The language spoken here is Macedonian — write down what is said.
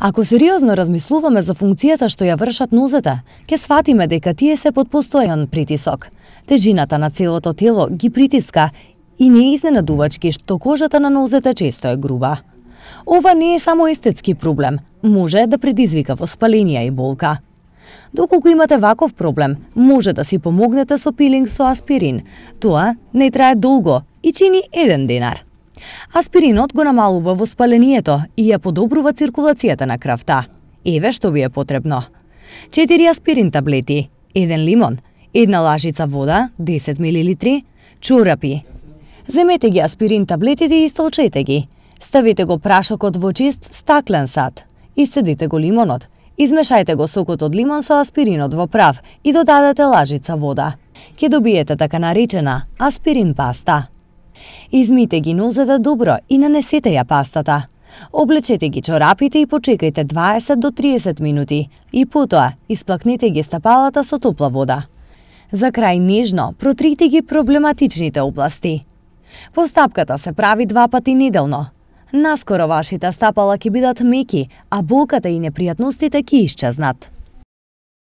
Ако сериозно размислуваме за функцијата што ја вршат нозете, ќе сватиме дека тие се под постојан притисок. Тежината на целото тело ги притиска и не е изненадувачки што кожата на нозете често е груба. Ова не е само естетски проблем, може да предизвика воспаление и болка. Доколку имате ваков проблем, може да си помогнете со пилинг со аспирин. Тоа не трае долго и чини еден денар. Аспиринот го намалува воспалението и ја подобрува циркулацијата на крвта. Еве што ви е потребно. 4 аспирин таблети, 1 лимон, една лажица вода, 10 мл, чорапи. Земете ги аспирин таблетите и истолчете ги. Ставете го прашокот во чист стаклен сад. Исцедите го лимонот. Измешајте го сокот од лимон со аспиринот во прав и додадете лажица вода. Ке добиете така наречена аспирин паста. Измите ги нозата добро и нанесете ја пастата. Облечете ги чорапите и почекајте 20 до 30 минути и потоа исплакнете ги стапалата со топла вода. За крај нежно протрите ги проблематичните области. Постапката се прави два пати неделно. Наскоро вашите стапала ќе бидат меки, а болката и непријатностите ќе исчезнат.